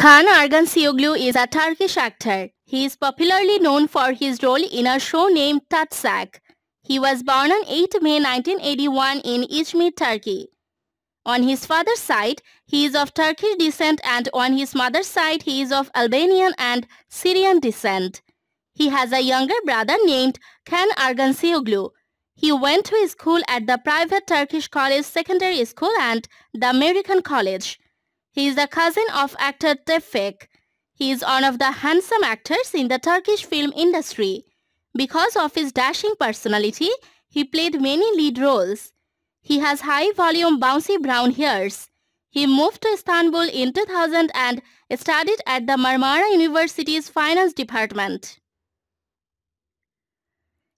Khan Argan Sioglu is a Turkish actor. He is popularly known for his role in a show named Tatsak. He was born on 8 May 1981 in Izmir, Turkey. On his father's side, he is of Turkish descent and on his mother's side, he is of Albanian and Syrian descent. He has a younger brother named Khan Argan Sioglu. He went to school at the private Turkish college secondary school and the American college. He is the cousin of actor Tefek. He is one of the handsome actors in the Turkish film industry. Because of his dashing personality, he played many lead roles. He has high volume bouncy brown hairs. He moved to Istanbul in 2000 and studied at the Marmara University's finance department.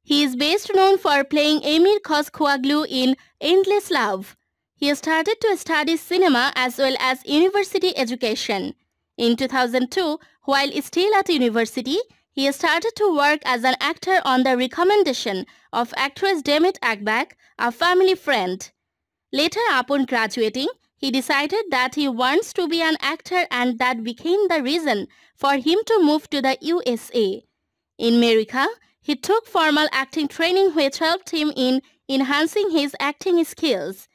He is best known for playing Emir Koskoaglu in Endless Love. He started to study cinema as well as university education. In 2002, while still at university, he started to work as an actor on the recommendation of actress Demet Akbak, a family friend. Later, upon graduating, he decided that he wants to be an actor and that became the reason for him to move to the USA. In America, he took formal acting training which helped him in enhancing his acting skills.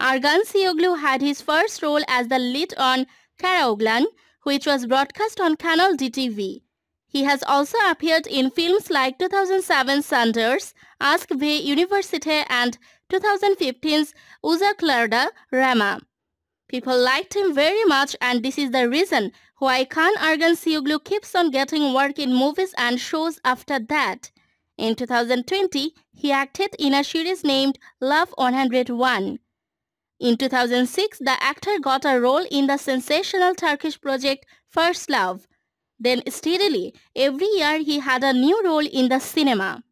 Argan Sioglu had his first role as the lead on Karaoglan, which was broadcast on Canal DTV. He has also appeared in films like 2007 Sanders, Ask Ve University and 2015's Uza Clarda Rama. People liked him very much and this is the reason why Khan Argan Sioglu keeps on getting work in movies and shows after that. In 2020, he acted in a series named Love 101. In 2006, the actor got a role in the sensational Turkish project First Love. Then steadily, every year he had a new role in the cinema.